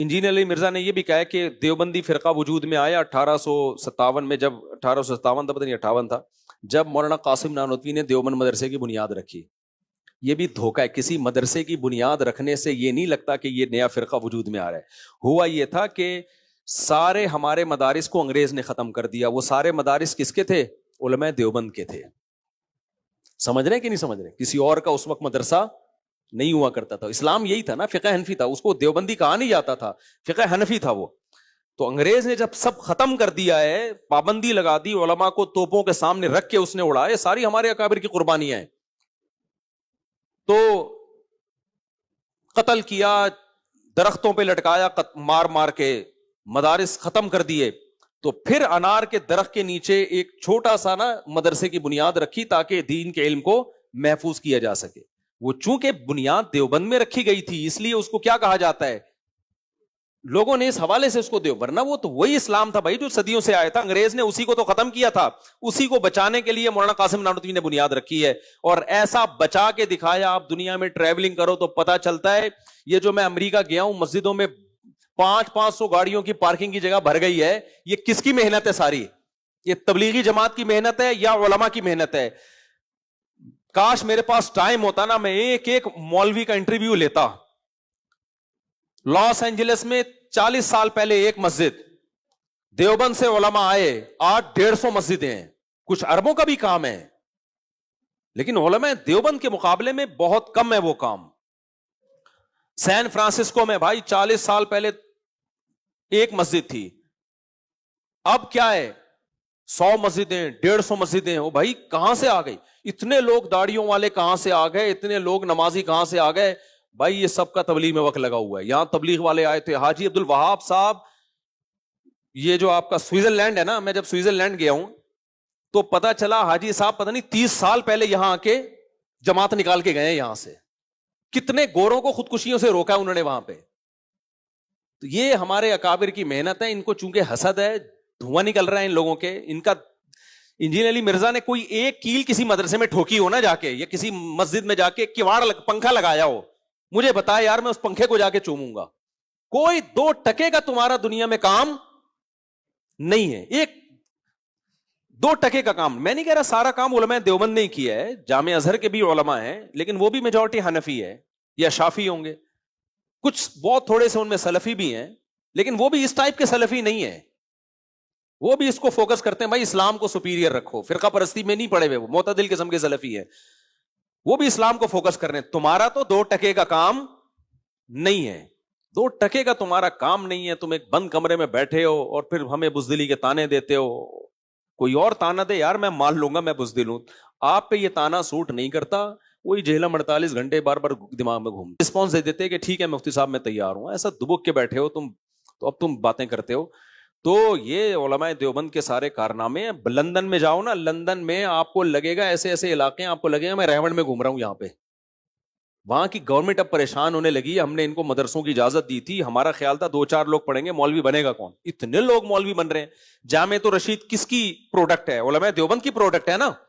engineer Ali Mirza ने यह भी कहा कि देवबंदी फिरका वजूद में आया अठारह में जब अठारह सौ सत्तावन था पता नहीं अठावन था जब मौलाना कासिम नानोतवी ने देवबंद मदरसे की बुनियाद रखी ये भी धोखा है किसी मदरसे की बुनियाद रखने से ये नहीं लगता कि ये नया फिरका वजूद में आ रहा है हुआ ये था कि सारे हमारे मदारस को अंग्रेज ने ख़त्म कर दिया वो सारे मदारस किसके थे उलमा देवबंद के थे समझ रहे कि नहीं समझ रहे किसी और का उस वक्त मदरसा नहीं हुआ करता था इस्लाम यही था ना फ़िका हनफी था उसको देवबंदी कहा नहीं जाता था फ़िका हनफी था वो तो अंग्रेज ने जब सब खत्म कर दिया है पाबंदी लगा दी ओलमा को तोपों के सामने रख के उसने उड़ाए सारी हमारे अकाबिर की कुर्बानियां हैं तो कत्ल किया दरख्तों पर लटकाया कत, मार मार के मदारिस खत्म कर दिए तो फिर अनार के दरख्त के नीचे एक छोटा सा ना मदरसे की बुनियाद रखी ताकि दीन के इल्म को महफूज किया जा सके वो चूंकि बुनियाद देवबंद में रखी गई थी इसलिए उसको क्या कहा जाता है लोगों ने इस हवाले से उसको देव वरना वो तो वही इस्लाम था भाई जो सदियों से आया था अंग्रेज ने उसी को तो खत्म किया था उसी को बचाने के लिए मौलाना कासिम नानुद्दीन ने बुनियाद रखी है और ऐसा बचा के दिखाया आप दुनिया में ट्रेवलिंग करो तो पता चलता है ये जो मैं अमरीका गया हूं मस्जिदों में पांच पांच सौ गाड़ियों की पार्किंग की जगह भर गई है ये किसकी मेहनत है सारी ये तबलीगी जमात की मेहनत है या ओलमा की मेहनत है काश मेरे पास टाइम होता ना मैं एक एक मौलवी का इंटरव्यू लेता लॉस एंजलिस में 40 साल पहले एक मस्जिद देवबंद से ओलमा आए आठ डेढ़ सौ मस्जिदें हैं कुछ अरबों का भी काम है लेकिन ओलमा देवबंद के मुकाबले में बहुत कम है वो काम सैन फ्रांसिस्को में भाई 40 साल पहले एक मस्जिद थी अब क्या है सौ मस्जिदें डेढ़ सौ मस्जिदें हो भाई कहां से आ गई इतने लोग दाढ़ियों वाले कहां से आ गए इतने लोग नमाजी कहां से आ गए भाई ये सबका तबलीग में वक्त लगा हुआ है यहां तबलीग वाले आए थे हाजी अब्दुल वहाब साहब ये जो आपका स्विट्जरलैंड है ना मैं जब स्विट्जरलैंड गया हूं तो पता चला हाजी साहब पता नहीं तीस साल पहले यहां आके जमात निकाल के गए यहां से कितने गोरों को खुदकुशियों से रोका उन्होंने वहां पे तो ये हमारे अकाबिर की मेहनत है इनको चूंकि हसद है धुआं निकल रहा है इन लोगों के इनका इंजीनियर अली मिर्जा ने कोई एक कील किसी मदरसे में ठोकी हो ना जाके या किसी मस्जिद में जाके किवाड़ लग, पंखा लगाया हो मुझे बताया यार मैं उस पंखे को जाके चूमूंगा कोई दो टके का तुम्हारा दुनिया में काम नहीं है एक दो टके का काम मैं नहीं कह रहा सारा काम उलमा देवबंद ने किया है जामे अजहर के भी उलमा है लेकिन वो भी मेजोरिटी हनफी है या शाफी होंगे कुछ बहुत थोड़े से उनमें सलफी भी हैं लेकिन वो भी इस टाइप के सलफी नहीं है वो भी इसको फोकस करते हैं भाई इस्लाम को सुपीरियर रखो फिर परस्ती में नहीं पड़े हुए वो मोतदिल किस्म के सलफी है वो भी इस्लाम को फोकस कर रहे हैं तुम्हारा तो दो टके का काम नहीं है दो टके का तुम्हारा काम नहीं है तुम एक बंद कमरे में बैठे हो और फिर हमें बुजदिली के ताने देते हो कोई और ताना दे यार मैं मान लूंगा मैं बुजदिल हूं आप पे ये ताना सूट नहीं करता वही झेलम अड़तालीस घंटे बार बार दिमाग में घूम रिस्पॉन्स दे देते कि ठीक है मुफ्ती साहब मैं तैयार हूं ऐसा दुबुक के बैठे हो तुम तो अब तुम बातें करते हो तो ये ओलमा देवबंद के सारे कारनामे लंदन में जाओ ना लंदन में आपको लगेगा ऐसे ऐसे इलाके आपको लगेगा मैं रहवण में घूम रहा हूं यहाँ पे वहां की गवर्नमेंट अब परेशान होने लगी हमने इनको मदरसों की इजाजत दी थी हमारा ख्याल था दो चार लोग पढ़ेंगे मौलवी बनेगा कौन इतने लोग मौलवी बन रहे हैं जामे तो रशीद किसकी प्रोडक्ट है ओलमा देवबंद की प्रोडक्ट है ना